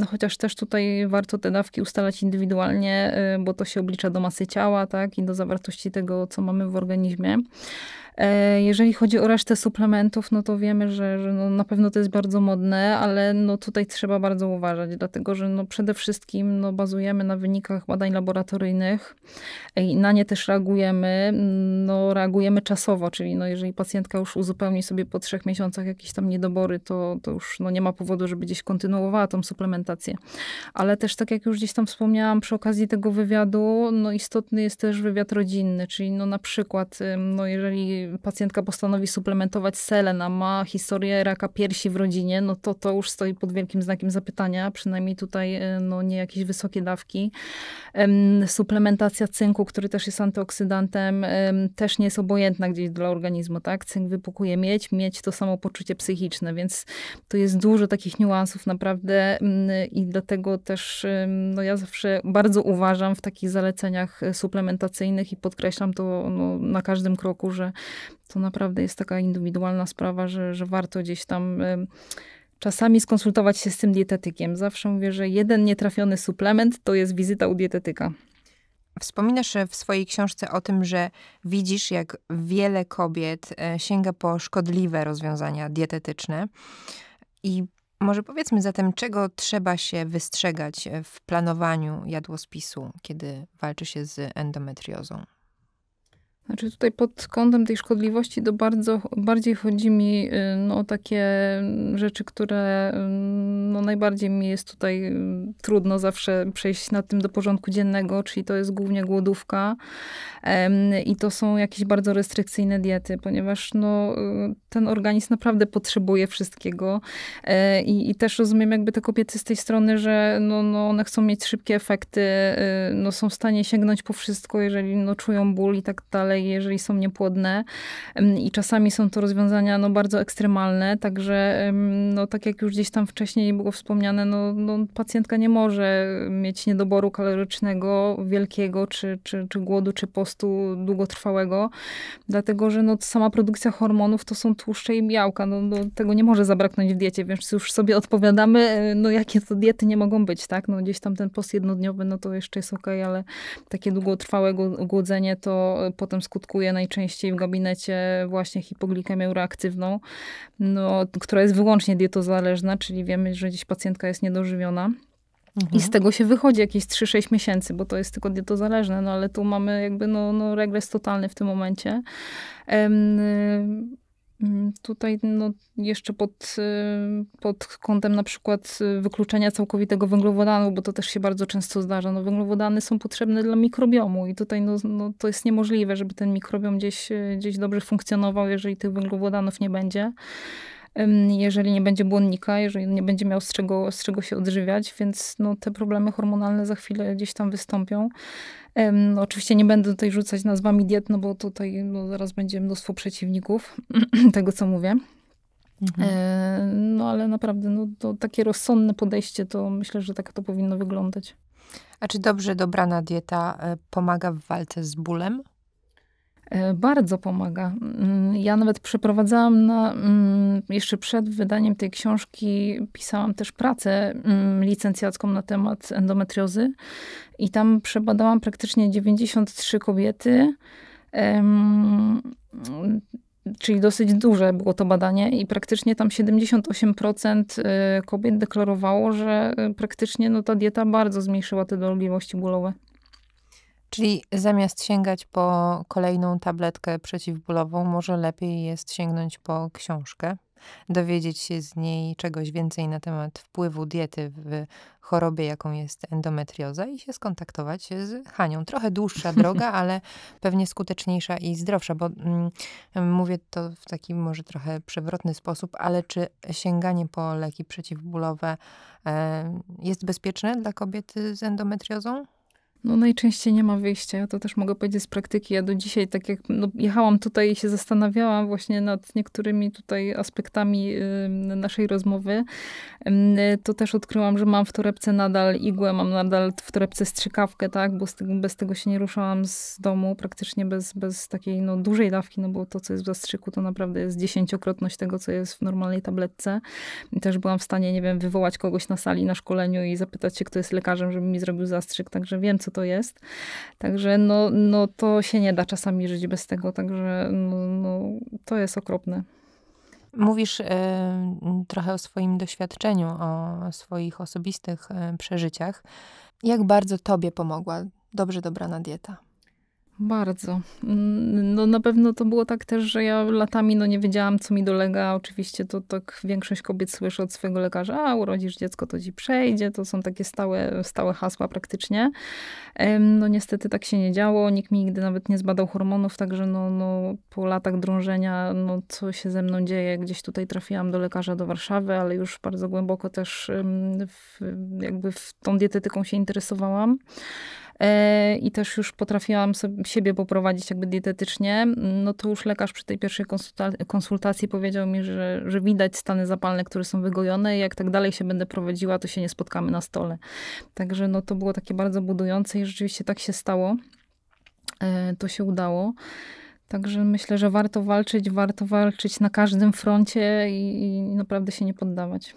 chociaż też tutaj warto te dawki ustalać indywidualnie, e, bo to się oblicza do masy ciała, tak, i do zawartości tego, co mamy w organizmie. E, jeżeli chodzi o resztę suplementów, no to wiemy, że, że no na pewno to jest bardzo modne, ale no tutaj trzeba bardzo uważać, dlatego że no przede wszystkim no bazujemy na wynikach badań laboratoryjnych e, i na nie też reagujemy. No reagujemy czasowo, czyli no jeżeli pacjentka już uzupełni sobie po trzech miesiącach jakieś tam niedobory, to, to już no nie ma powodu, żeby gdzieś kontynuowała tą suplementację. Ale też tak jak już gdzieś tam wspomniałam przy okazji tego wywiadu, no istotny jest też wywiad rodzinny, czyli no na przykład no jeżeli pacjentka postanowi suplementować selen, no, a ma historię raka piersi w rodzinie, no to to już stoi pod wielkim znakiem zapytania, przynajmniej tutaj e, no, nie jakieś wysokie dawki. Suplementacja cynku, który też jest antyoksydantem, też nie jest obojętna gdzieś dla organizmu, tak? Cynk wypukuje miedź, mieć to samo poczucie psychiczne, więc to jest dużo takich niuansów naprawdę mm, i dlatego też no, ja zawsze bardzo uważam w takich zaleceniach e, suplementacyjnych i podkreślam to no, na każdym kroku, że to naprawdę jest taka indywidualna sprawa, że, że warto gdzieś tam czasami skonsultować się z tym dietetykiem. Zawsze mówię, że jeden nietrafiony suplement to jest wizyta u dietetyka. Wspominasz e, w swojej książce o tym, że widzisz, jak wiele kobiet e, sięga po szkodliwe rozwiązania dietetyczne. I może powiedzmy zatem, czego trzeba się wystrzegać e, w planowaniu jadłospisu, kiedy walczy się z endometriozą? Znaczy tutaj pod kątem tej szkodliwości to bardzo, bardziej chodzi mi y, no, o takie rzeczy, które y, no, najbardziej mi jest tutaj y, trudno zawsze przejść nad tym do porządku dziennego, czyli to jest głównie głodówka i to są jakieś bardzo restrykcyjne diety, ponieważ no, ten organizm naprawdę potrzebuje wszystkiego e, I, i też rozumiem jakby te kobiety z tej strony, że no, no, one chcą mieć szybkie efekty, no, są w stanie sięgnąć po wszystko, jeżeli no, czują ból i tak dalej dalej, jeżeli są niepłodne. I czasami są to rozwiązania no, bardzo ekstremalne, także no, tak jak już gdzieś tam wcześniej było wspomniane, no, no pacjentka nie może mieć niedoboru kalorycznego wielkiego, czy, czy, czy głodu, czy postu długotrwałego, dlatego że no, sama produkcja hormonów to są tłuszcze i białka. No, no, tego nie może zabraknąć w diecie, więc już sobie odpowiadamy, e, no jakie to diety nie mogą być, tak? No, gdzieś tam ten post jednodniowy, no to jeszcze jest ok, ale takie długotrwałe głodzenie to e, potem skutkuje najczęściej w gabinecie właśnie hipoglikemią reaktywną, no, która jest wyłącznie dietozależna, czyli wiemy, że gdzieś pacjentka jest niedożywiona. I z mhm. tego się wychodzi jakieś 3-6 miesięcy, bo to jest tylko dietozależne, no ale tu mamy jakby no, no regres totalny w tym momencie. Um, Mm, tutaj no, jeszcze pod, y, pod kątem na przykład y, wykluczenia całkowitego węglowodanu, bo to też się bardzo często zdarza. No, węglowodany są potrzebne dla mikrobiomu i tutaj no, no, to jest niemożliwe, żeby ten mikrobiom gdzieś, y, gdzieś dobrze funkcjonował, jeżeli tych węglowodanów nie będzie jeżeli nie będzie błonnika, jeżeli nie będzie miał z czego, z czego się odżywiać, więc no, te problemy hormonalne za chwilę gdzieś tam wystąpią. Um, oczywiście nie będę tutaj rzucać nazwami diet, no bo tutaj no, zaraz będzie mnóstwo przeciwników [clears throat] tego, co mówię. Mhm. no ale naprawdę no, to takie rozsądne podejście, to myślę, że tak to powinno wyglądać. A czy dobrze dobrana dieta e, pomaga w walce z bólem? E, bardzo pomaga. Mm, ja nawet przeprowadzałam na, mm, jeszcze przed wydaniem tej książki, pisałam też pracę mm, licencjacką na temat endometriozy i tam przebadałam praktycznie 93 kobiety. Czyli dosyć duże było to badanie, i praktycznie tam 78% e, kobiet deklarowało, że e, praktycznie no, ta dieta bardzo zmniejszyła te dolegliwości bólowe. Czyli zamiast sięgać po kolejną tabletkę przeciwbólową, może lepiej jest sięgnąć po książkę, dowiedzieć się z niej czegoś więcej na temat wpływu diety w chorobie, jaką jest endometrioza, i się skontaktować z Hanią. Trochę dłuższa [laughs] droga, ale pewnie skuteczniejsza i zdrowsza, bo mm, mówię to w taki może trochę przewrotny sposób, ale czy sięganie po leki przeciwbólowe e, jest bezpieczne dla kobiety z endometriozą? No najczęściej nie ma wyjścia. Ja to też mogę powiedzieć z praktyki. Ja do dzisiaj, tak jak no, jechałam tutaj i się zastanawiałam właśnie nad niektórymi tutaj aspektami y, naszej rozmowy, y, to też odkryłam, że mam w torebce nadal igłę, mam nadal w torebce strzykawkę, tak, bo te, bez tego się nie ruszałam z domu, praktycznie bez, bez takiej no, dużej dawki, no bo to, co jest w zastrzyku, to naprawdę jest dziesięciokrotność tego, co jest w normalnej tabletce. I też byłam w stanie, nie wiem, wywołać kogoś na sali na szkoleniu i zapytać się, kto jest lekarzem, żeby mi zrobił zastrzyk, także wiem, co to jest. Także no, no to się nie da czasami żyć bez tego, także no, no to jest okropne. Mówisz y, trochę o swoim doświadczeniu, o swoich osobistych y, przeżyciach. Jak bardzo tobie pomogła dobrze dobrana dieta? Bardzo. Mm, no na pewno to było tak też, że ja latami no, nie wiedziałam, co mi dolega. Oczywiście to tak większość kobiet słyszy od swojego lekarza, a urodzisz dziecko, to ci przejdzie. To są takie stałe, stałe hasła praktycznie. No niestety tak się nie działo. Nikt mi nigdy nawet nie zbadał hormonów, także no, no, po latach drążenia, no co się ze mną dzieje? Gdzieś tutaj trafiłam do lekarza do Warszawy, ale już bardzo głęboko też w, jakby w tą dietetyką się interesowałam. E, i też już potrafiłam sobie, siebie poprowadzić jakby dietetycznie, no to już lekarz przy tej pierwszej konsultacji powiedział mi, że, że widać stany zapalne, które są wygojone i jak tak dalej się będę prowadziła, to się nie spotkamy na stole. Także no to było takie bardzo budujące i rzeczywiście tak się stało. E, to się udało. Także myślę, że warto walczyć, warto walczyć na każdym froncie i, i naprawdę się nie poddawać.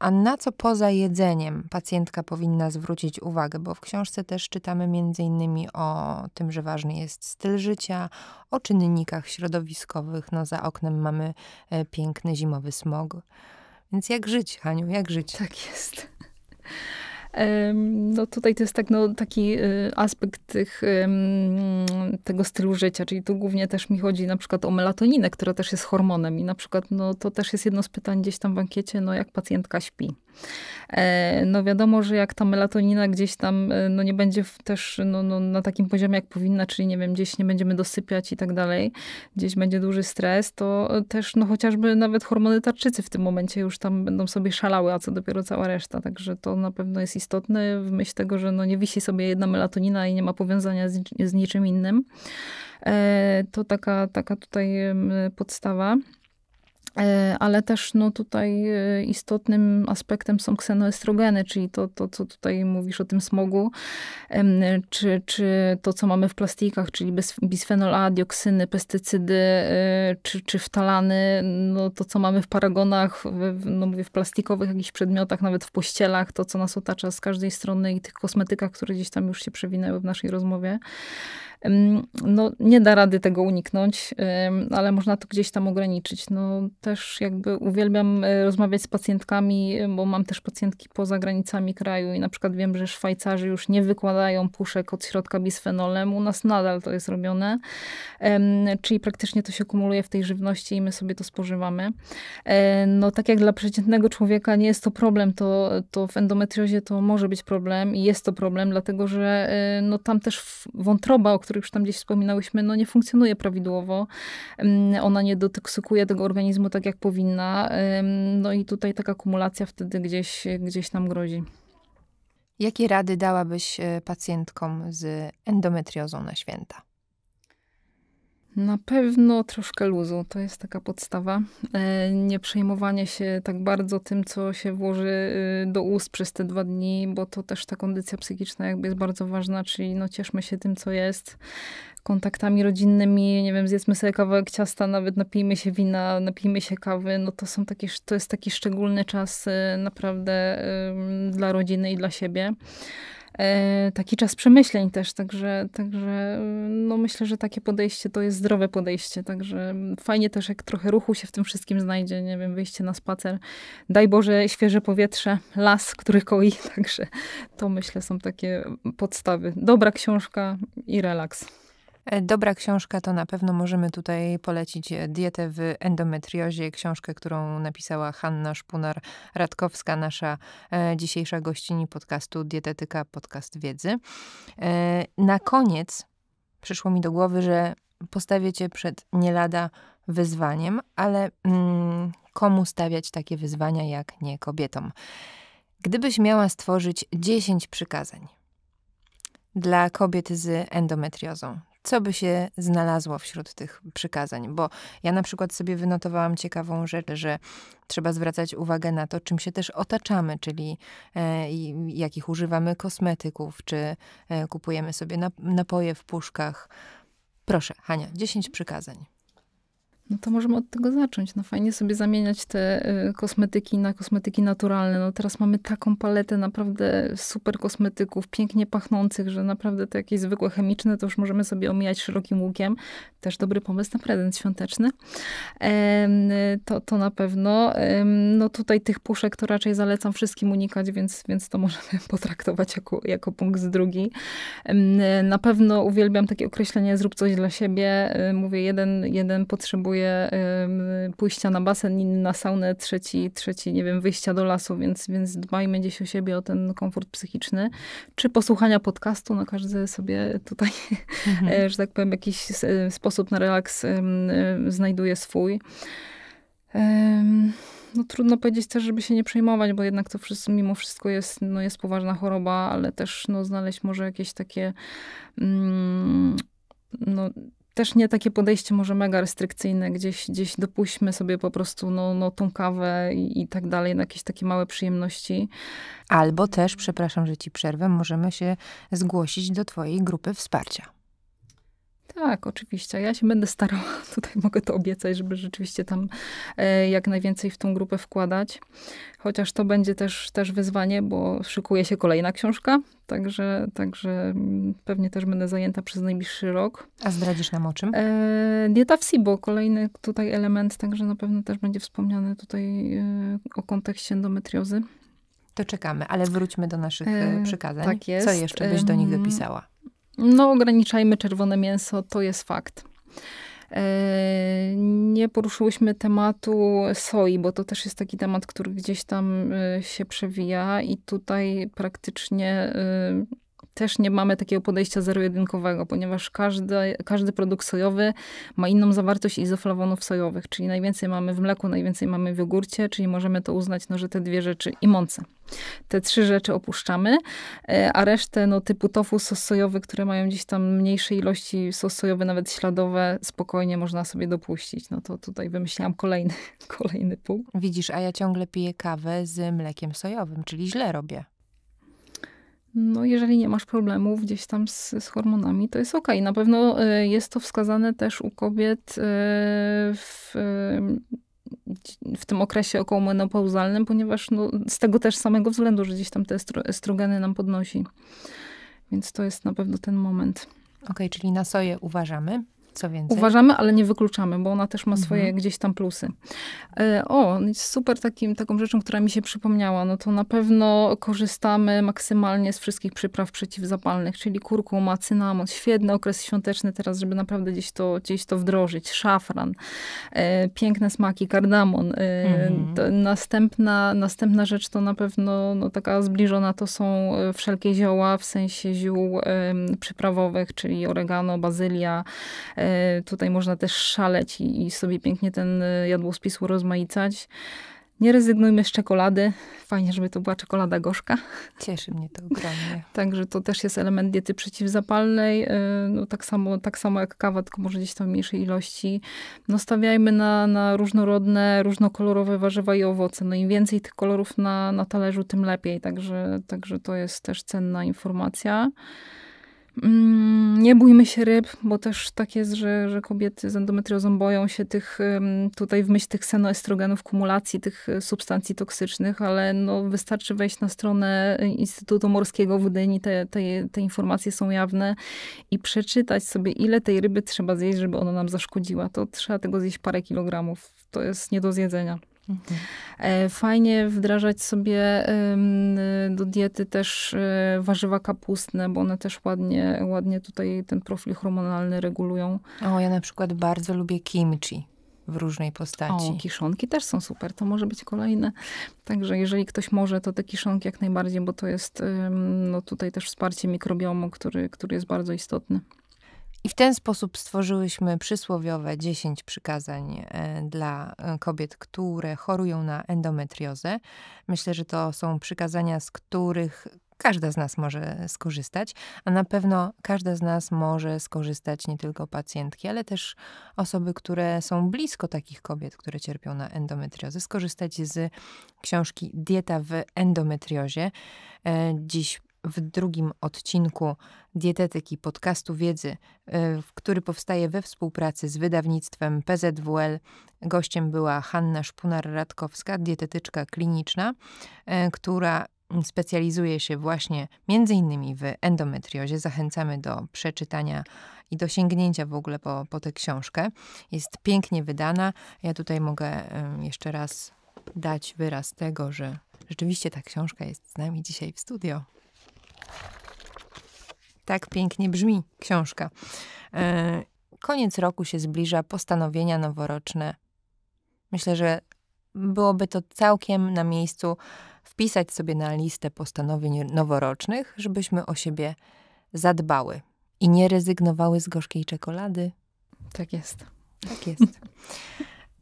A na co poza jedzeniem pacjentka powinna zwrócić uwagę? Bo w książce też czytamy m.in. o tym, że ważny jest styl życia, o czynnikach środowiskowych. No, za oknem mamy e, piękny zimowy smog. Więc jak żyć, Haniu, jak żyć? Tak jest. No tutaj to jest tak, no, taki y, aspekt tych, tego stylu życia, czyli tu głównie też mi chodzi na przykład o melatoninę, która też jest hormonem i na przykład no, to też jest jedno z pytań gdzieś tam w ankiecie, no jak pacjentka śpi. E, no wiadomo, że jak ta melatonina gdzieś tam e, no nie będzie też no, no, na takim poziomie, jak powinna, czyli nie wiem, gdzieś nie będziemy dosypiać i tak dalej, gdzieś będzie duży stres, to e, też no chociażby nawet hormony tarczycy w tym momencie już tam będą sobie szalały, a co dopiero cała reszta. Także to na pewno jest istotne w myśl tego, że no nie wisi sobie jedna melatonina i nie ma powiązania z, z niczym innym. To taka, taka tutaj podstawa. E, ale też no, tutaj e, istotnym aspektem są ksenoestrogeny, czyli to, to, co tutaj mówisz o tym smogu, czy, czy to, co mamy w plastikach, czyli bisfenol A, dioksyny, pestycydy, e, czy, czy wtalany, no, to, co mamy w paragonach, w, no, mówię, w plastikowych jakichś przedmiotach, nawet w pościelach, to, co nas otacza z każdej strony i tych kosmetykach, które gdzieś tam już się przewinęły w naszej rozmowie no, nie da rady tego uniknąć, ale można to gdzieś tam ograniczyć. No, też jakby uwielbiam e, rozmawiać z pacjentkami, e, bo mam też pacjentki poza granicami kraju i na przykład wiem, że Szwajcarzy już nie wykładają puszek od środka bisfenolem. U nas nadal to jest robione, czyli praktycznie to się kumuluje w tej żywności i my sobie to spożywamy. E, no, tak jak dla przeciętnego człowieka nie jest to problem, to, to w endometriozie to może być problem i jest to problem, dlatego że no, tam też wątroba, o której których już tam gdzieś wspominałyśmy, no nie funkcjonuje prawidłowo. Mm, ona nie dotoksykuje tego organizmu tak, jak powinna. No i tutaj taka akumulacja wtedy gdzieś, gdzieś nam grozi. Jakie rady dałabyś e, pacjentkom z endometriozą na święta? Na pewno troszkę luzu, to jest taka podstawa. E, nie przejmowanie się tak bardzo tym, co się włoży y, do ust przez te dwa dni, bo to też ta kondycja psychiczna jakby jest bardzo ważna, czyli no cieszmy się tym, co jest. Kontaktami rodzinnymi, nie wiem, zjedzmy sobie kawałek ciasta, nawet napijmy się wina, napijmy się kawy, no to są takie, to jest taki szczególny czas y, naprawdę dla rodziny i dla siebie. E, taki czas przemyśleń też, także, także e, no myślę, że takie podejście to jest zdrowe podejście, także mm, fajnie też jak trochę ruchu się w tym wszystkim znajdzie, nie wiem, wyjście na spacer, daj Boże świeże powietrze, las, który koi, [laughs] także to myślę są takie podstawy. Dobra książka i relaks. E, dobra książka to na pewno możemy tutaj polecić e, dietę w endometriozie, książkę, którą napisała Hanna Szpunar-Radkowska, nasza e, dzisiejsza gościni podcastu Dietetyka, podcast wiedzy. Na koniec przyszło mi do głowy, że postawię cię przed nie lada wyzwaniem, ale mm, komu stawiać takie wyzwania jak nie kobietom? Gdybyś miała stworzyć 10 przykazań dla kobiet z endometriozą, co by się znalazło wśród tych przykazań. Bo ja na przykład sobie wynotowałam ciekawą rzecz, że trzeba zwracać uwagę na to, czym się też otaczamy, czyli e, jakich używamy kosmetyków, czy e, kupujemy sobie nap napoje w puszkach. Proszę, Hania, 10 przykazań. No to możemy od tego zacząć. No fajnie sobie zamieniać te y, kosmetyki na kosmetyki naturalne. No teraz mamy taką paletę naprawdę super kosmetyków, pięknie pachnących, że naprawdę te jakieś zwykłe chemiczne to już możemy sobie omijać szerokim łukiem. Też dobry pomysł na prezent świąteczny. To, to na pewno. No tutaj tych puszek to raczej zalecam wszystkim unikać, więc, więc to możemy [laughs] potraktować jako, jako punkt drugi. Na pewno uwielbiam takie określenie zrób coś dla siebie. Y, mówię, jeden, jeden potrzebuje potrzebuje pójścia na basen, inny na saunę, trzeci, trzeci nie wiem, wyjścia do lasu, więc, więc dbajmy gdzieś o siebie, o ten komfort psychiczny. Czy posłuchania podcastu, no każdy sobie tutaj, mhm. [laughs] E, że tak powiem, jakiś e, sposób na relaks e, znajduje swój. No, trudno powiedzieć też, żeby się nie przejmować, bo jednak to wszystko, mimo wszystko jest, no, jest poważna choroba, ale też no, znaleźć może jakieś takie mm, no, też nie takie podejście może mega restrykcyjne, gdzieś, gdzieś dopuśćmy sobie po prostu no, no, tą kawę i, i tak dalej, na jakieś takie małe przyjemności. Albo też, przepraszam, że ci przerwę, możemy się zgłosić do twojej grupy wsparcia. Tak, oczywiście. Ja się będę starała, [laughs] tutaj mogę to obiecać, żeby rzeczywiście tam e, jak najwięcej w tą grupę wkładać. Chociaż to będzie też, też wyzwanie, bo szykuje się kolejna książka, także, także mm, pewnie też będę zajęta przez najbliższy rok. A zdradzisz nam o czym? E, dieta w SIBO, kolejny tutaj element, także na pewno też będzie wspomniane tutaj e, o kontekście endometriozy. To czekamy, ale wróćmy do naszych e, e Tak jest. Co jeszcze byś do nich dopisała? No, ograniczajmy czerwone mięso, to jest fakt. E, nie poruszyłyśmy tematu soi, bo to też jest taki temat, który gdzieś tam e, się przewija, i tutaj praktycznie e, też nie mamy takiego podejścia zero-jedynkowego, ponieważ każdy, każdy produkt sojowy ma inną zawartość izoflawonów sojowych, czyli najwięcej mamy w mleku, najwięcej mamy w jogurcie, czyli możemy to uznać, no, że te dwie rzeczy i mące. Te trzy rzeczy opuszczamy, e, a resztę no, typu tofu, sos sojowy, które mają gdzieś tam mniejsze ilości, sos sojowy nawet śladowe, spokojnie można sobie dopuścić. No to tutaj wymyśliłam kolejny, [laughs] kolejny punkt. Widzisz, a ja ciągle piję kawę z mlekiem sojowym, czyli źle robię no jeżeli nie masz problemów gdzieś tam z, z hormonami, to jest ok. Na pewno e, jest to wskazane też u kobiet e, w, e, w tym okresie około menopauzalnym, ponieważ no, z tego też samego względu, że gdzieś tam te estrogeny nam podnosi. Więc to jest na pewno ten moment. Ok, czyli na soję uważamy, co więcej? Uważamy, ale nie wykluczamy, bo ona też ma mhm. swoje mhm. gdzieś tam plusy. E, o, super takim, taką rzeczą, która mi się przypomniała, no to na pewno korzystamy maksymalnie z wszystkich przypraw przeciwzapalnych, czyli kurkuma, cynamon, świetny okres świąteczny teraz, żeby naprawdę gdzieś to, gdzieś to wdrożyć, szafran, e, piękne smaki, kardamon. E, mhm. Następna, następna rzecz to na pewno no, taka zbliżona to są wszelkie zioła, w sensie ziół przyprawowych, czyli oregano, bazylia, E, tutaj można też szaleć i, i sobie pięknie ten e, jadłospis urozmaicać. Nie rezygnujmy z czekolady. Fajnie, żeby to była czekolada gorzka. Cieszy mnie to ogromnie. [laughs] Także to też jest element diety przeciwzapalnej. E, no, tak, samo, tak samo jak kawa, tylko może gdzieś tam w mniejszej ilości. No, stawiajmy na, na różnorodne, różnokolorowe warzywa i owoce. No im więcej tych kolorów na, na talerzu, tym lepiej. Także, także to jest też cenna informacja. Mm, nie bójmy się ryb, bo też tak jest, że, że kobiety z endometriozą boją się tych, tutaj w myśl tych senoestrogenów, kumulacji tych e, substancji toksycznych, ale no wystarczy wejść na stronę Instytutu Morskiego w Gdyni, te, te, te informacje są jawne i przeczytać sobie, ile tej ryby trzeba zjeść, żeby ona nam zaszkodziła. To trzeba tego zjeść parę kilogramów. To jest nie do zjedzenia. Mhm. E, fajnie wdrażać sobie y, do diety też e, warzywa kapustne, bo one też ładnie, ładnie tutaj ten profil hormonalny regulują. O, ja na przykład bardzo lubię kimchi w różnej postaci. O, kiszonki też są super, to może być kolejne. Także jeżeli ktoś może, to te kiszonki jak najbardziej, bo to jest no, tutaj też wsparcie mikrobiomu, który, który jest bardzo istotny. I w ten sposób stworzyłyśmy przysłowiowe 10 przykazań e, dla e, kobiet, które chorują na endometriozę. Myślę, że to są przykazania, z których każda z nas może skorzystać, a na pewno każda z nas może skorzystać nie tylko pacjentki, ale też osoby, które są blisko takich kobiet, które cierpią na endometriozę, skorzystać z książki Dieta w endometriozie. E, dziś w drugim odcinku Dietetyki podcastu wiedzy, e, który powstaje we współpracy z wydawnictwem PZWL. Gościem była Hanna Szpunar-Radkowska, dietetyczka kliniczna, e, która specjalizuje się właśnie między innymi w endometriozie. Zachęcamy do przeczytania i do sięgnięcia w ogóle po, po tę książkę. Jest pięknie wydana. Ja tutaj mogę jeszcze raz dać wyraz tego, że rzeczywiście ta książka jest z nami dzisiaj w studio. Tak pięknie brzmi książka. E, koniec roku się zbliża, postanowienia noworoczne. Myślę, że byłoby to całkiem na miejscu wpisać sobie na listę postanowień noworocznych, żebyśmy o siebie zadbały i nie rezygnowały z gorzkiej czekolady. Tak jest. Tak jest.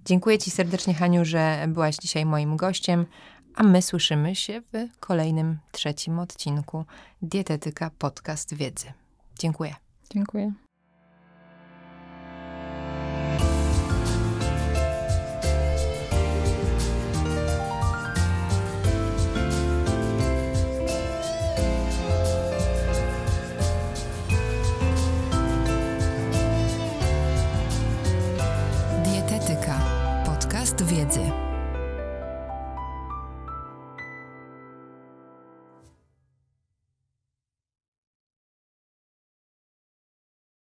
Dziękuję Ci serdecznie, Haniu, że byłaś dzisiaj moim gościem a my słyszymy się w kolejnym trzecim odcinku Dietetyka Podcast Wiedzy. Dziękuję. Dziękuję.